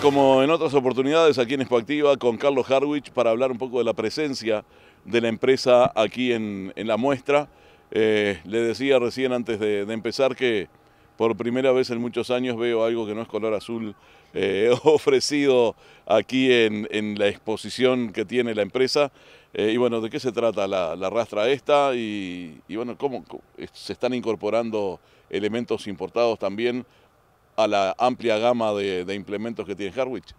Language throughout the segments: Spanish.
como en otras oportunidades aquí en Expoactiva con Carlos Harwich para hablar un poco de la presencia de la empresa aquí en, la muestra. Eh, le decía recién antes de, empezar que por primera vez en muchos años veo algo que no es color azul eh, ofrecido aquí en, la exposición que tiene la empresa. Eh, y bueno, ¿de qué se trata la, la rastra esta? Y, bueno, ¿cómo se están incorporando elementos importados también a la amplia gama de, implementos que tiene Harwich.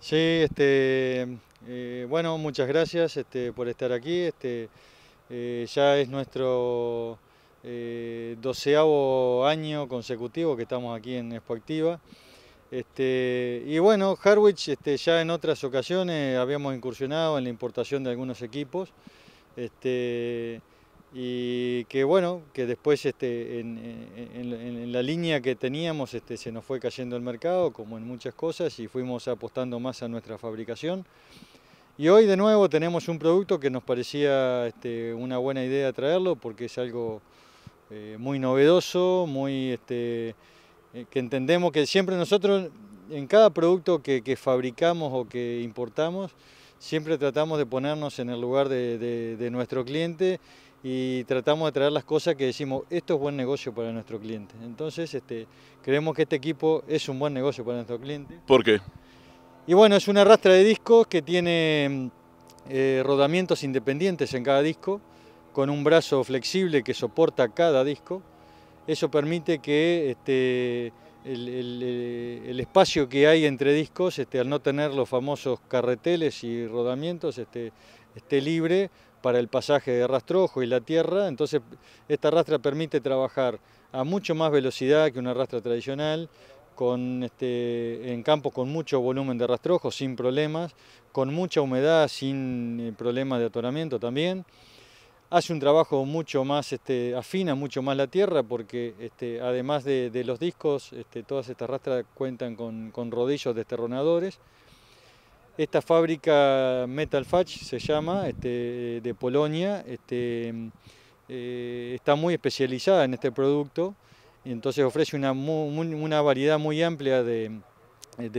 Sí, este, eh, bueno, muchas gracias este, por estar aquí. Este, eh, ya es nuestro eh, doceavo año consecutivo que estamos aquí en Expo Activa. Este, y bueno, Harwich este, ya en otras ocasiones habíamos incursionado en la importación de algunos equipos. Este, y que bueno, que después este, en, la línea que teníamos este, se nos fue cayendo el mercado, como en muchas cosas, y fuimos apostando más a nuestra fabricación. Y hoy de nuevo tenemos un producto que nos parecía este, una buena idea traerlo, porque es algo eh, muy novedoso, muy este, eh, que entendemos que siempre nosotros, en cada producto que, fabricamos o que importamos, siempre tratamos de ponernos en el lugar de, de nuestro cliente y tratamos de traer las cosas que decimos, esto es buen negocio para nuestro cliente. Entonces, este, creemos que este equipo es un buen negocio para nuestro cliente. ¿Por qué? Y bueno, es una rastra de discos que tiene eh, rodamientos independientes en cada disco, con un brazo flexible que soporta cada disco. Eso permite que este, el, eh, espacio que hay entre discos, este, al no tener los famosos carreteles y rodamientos, este, esté libre para el pasaje de rastrojo y la tierra, entonces esta rastra permite trabajar a mucho más velocidad que una rastra tradicional, con este, en campos con mucho volumen de rastrojo, sin problemas, con mucha humedad, sin eh, problemas de atoramiento también. Hace un trabajo mucho más, este, afina mucho más la tierra porque este, además de, los discos, todas estas rastras cuentan con, con rodillos desterronadores, esta fábrica Metal se llama, este, de Polonia, este, eh, está muy especializada en este producto entonces ofrece una, variedad muy amplia de,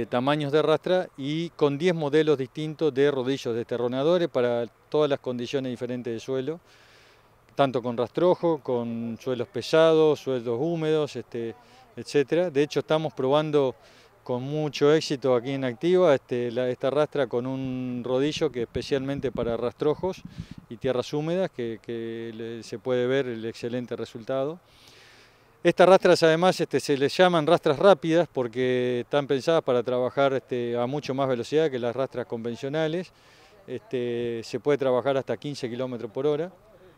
tamaños de rastra y con 10 modelos distintos de rodillos desterronadores para todas las condiciones diferentes de suelo, tanto con rastrojo, con suelos pesados, suelos húmedos, este, etc. De hecho estamos probando con mucho éxito aquí en Activa, este, esta rastra con un rodillo que especialmente para rastrojos y tierras húmedas, que, se puede ver el excelente resultado. Estas rastras además este, se les llaman rastras rápidas porque están pensadas para trabajar este, a mucho más velocidad que las rastras convencionales. Este, se puede trabajar hasta 15 kilómetros por hora.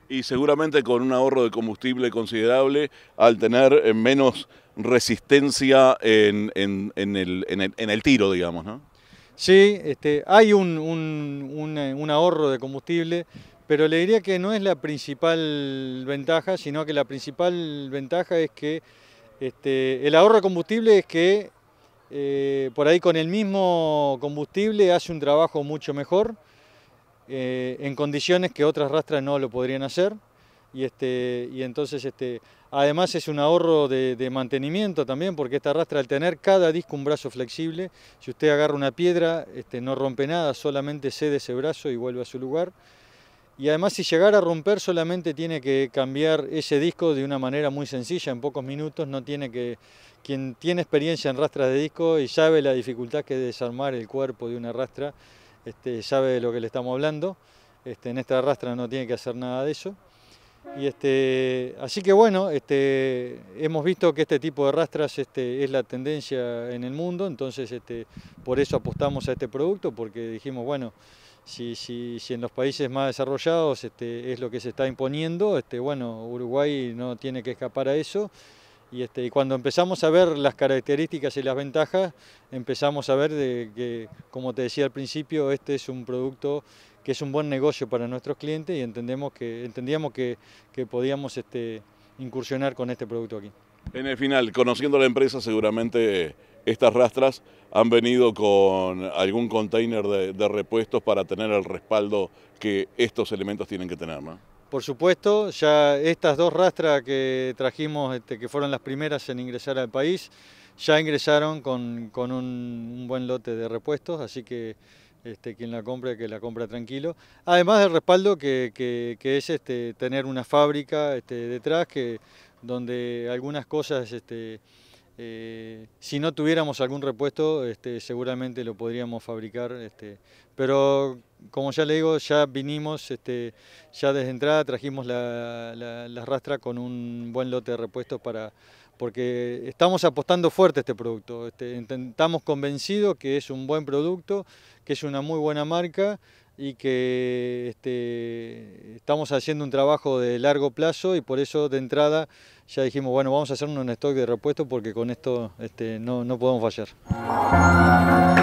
Y seguramente con un ahorro de combustible considerable al tener menos resistencia en, el, tiro, digamos, ¿no? Sí, este, hay eh, un, ahorro de combustible, pero le diría que no es la principal ventaja, sino que la principal ventaja es que este, el ahorro de combustible es que eh, por ahí con el mismo combustible hace un trabajo mucho mejor, eh, en condiciones que otras rastras no lo podrían hacer y, este, y entonces este, además es un ahorro de, mantenimiento también porque esta rastra al tener cada disco un brazo flexible, si usted agarra una piedra este, no rompe nada, solamente cede ese brazo y vuelve a su lugar. Y además si llegara a romper solamente tiene que cambiar ese disco de una manera muy sencilla, en pocos minutos, no tiene que... Quien tiene experiencia en rastras de disco y sabe la dificultad que es desarmar el cuerpo de una rastra, este, sabe de lo que le estamos hablando. Este, en esta rastra no tiene que hacer nada de eso este, así que bueno, este, hemos visto que este tipo de rastras este, es la tendencia en el mundo, entonces este, por eso apostamos a este producto, porque dijimos, bueno, si, si, en los países más desarrollados este, es lo que se está imponiendo, este, bueno, Uruguay no tiene que escapar a eso. Y, este, y, cuando empezamos a ver las características y las ventajas, empezamos a ver de que, como te decía al principio, este es un producto que es un buen negocio para nuestros clientes y entendemos que, entendíamos que, podíamos este, incursionar con este producto aquí. En el final, conociendo la empresa, seguramente estas rastras han venido con algún container de, repuestos para tener el respaldo que estos elementos tienen que tener, ¿no? Por supuesto, ya estas dos rastras que trajimos, este, que fueron las primeras en ingresar al país, ya ingresaron con, un, buen lote de repuestos, así que este, quien la compre, que la compra tranquilo. Además del respaldo que, es este, tener una fábrica este, detrás, que, donde algunas cosas... Este, eh, si no tuviéramos algún repuesto, este, seguramente lo podríamos fabricar, este, pero como ya le digo, ya vinimos, este, ya desde entrada trajimos la, la rastra con un buen lote de repuestos para porque estamos apostando fuerte este producto. estamos este, convencidos que es un buen producto, que es una muy buena marca y que este, estamos haciendo un trabajo de largo plazo y por eso de entrada ya dijimos, bueno, vamos a hacer un stock de repuesto porque con esto este, no, no podemos fallar.